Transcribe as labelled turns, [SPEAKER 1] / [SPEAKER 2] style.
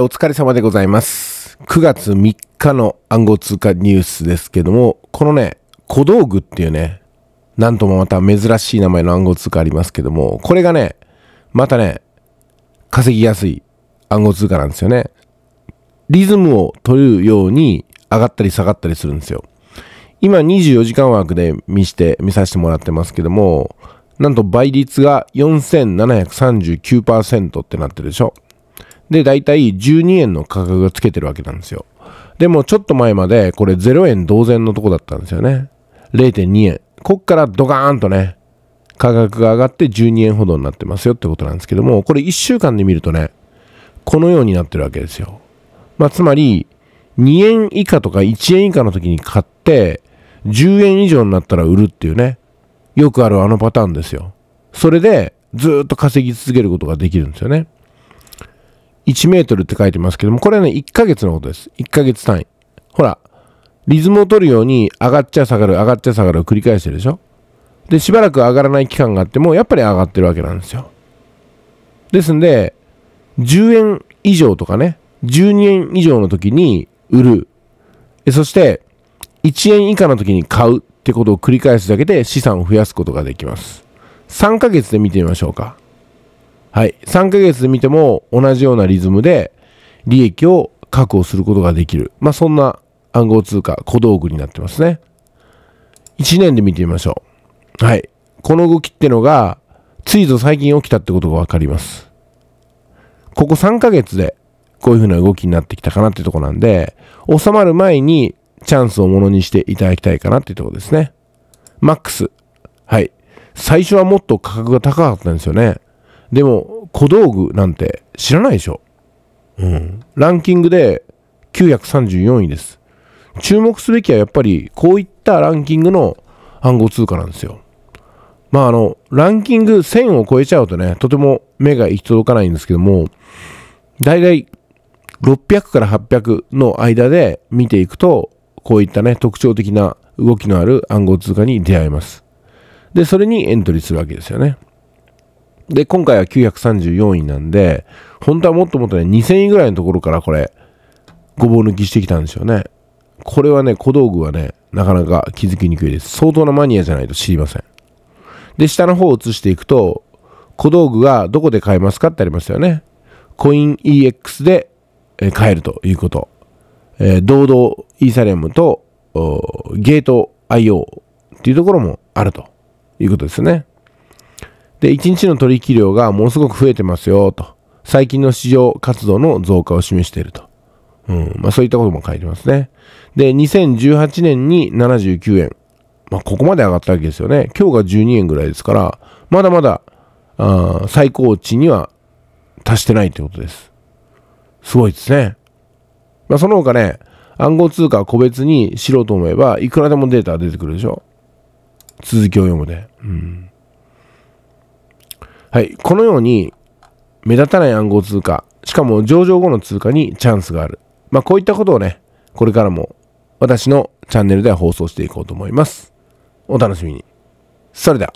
[SPEAKER 1] お疲れ様でございます。9月3日の暗号通貨ニュースですけども、このね、小道具っていうね、なんともまた珍しい名前の暗号通貨ありますけども、これがね、またね、稼ぎやすい暗号通貨なんですよね。リズムを取るように上がったり下がったりするんですよ。今24時間枠で見して、見させてもらってますけども、なんと倍率が4739%ってなってるでしょ。で、だいたい12円の価格がつけてるわけなんですよ。でもちょっと前までこれ0円同然のとこだったんですよね。0.2円。こっからドカーンとね、価格が上がって12円ほどになってますよってことなんですけども、これ1週間で見るとね、このようになってるわけですよ。まあ、つまり、2円以下とか1円以下の時に買って、10円以上になったら売るっていうね、よくあるあのパターンですよ。それで、ずっと稼ぎ続けることができるんですよね。1メートルって書いてますけども、これはね、1ヶ月のことです。1ヶ月単位。ほら、リズムを取るように上がっちゃ下がる、上がっちゃ下がるを繰り返してるでしょで、しばらく上がらない期間があっても、やっぱり上がってるわけなんですよ。ですんで、10円以上とかね、12円以上の時に売る。そして、1円以下の時に買うってことを繰り返すだけで資産を増やすことができます。3ヶ月で見てみましょうか。はい。3ヶ月で見ても同じようなリズムで利益を確保することができる。まあ、そんな暗号通貨、小道具になってますね。1年で見てみましょう。はい。この動きってのが、ついぞ最近起きたってことがわかります。ここ3ヶ月で、こういう風な動きになってきたかなってとこなんで、収まる前にチャンスをものにしていただきたいかなってとこですね。マックス。はい。最初はもっと価格が高かったんですよね。でも、小道具なんて知らないでしょ。うん。ランキングで934位です。注目すべきはやっぱり、こういったランキングの暗号通貨なんですよ。まあ、あの、ランキング1000を超えちゃうとね、とても目が行き届かないんですけども、だいたい600から800の間で見ていくと、こういったね、特徴的な動きのある暗号通貨に出会えます。で、それにエントリーするわけですよね。で、今回は934位なんで、本当はもっともっとね、2000位ぐらいのところからこれ、ごぼう抜きしてきたんですよね。これはね、小道具はね、なかなか気づきにくいです。相当なマニアじゃないと知りません。で、下の方を移していくと、小道具がどこで買えますかってありますよね。コイン EX で買えるということ。えー、堂々イーサリアムとゲート IO っていうところもあるということですね。で、1日の取引量がものすごく増えてますよ、と。最近の市場活動の増加を示していると。うん。まあ、そういったことも書いてますね。で、2018年に79円。まあ、ここまで上がったわけですよね。今日が12円ぐらいですから、まだまだ、あ最高値には達してないってことです。すごいですね。まあ、その他ね、暗号通貨は個別に知ろうと思えば、いくらでもデータ出てくるでしょ。続きを読むで。うん。はい、このように目立たない暗号通貨、しかも上場後の通貨にチャンスがある。まあこういったことをね、これからも私のチャンネルでは放送していこうと思います。お楽しみに。それでは。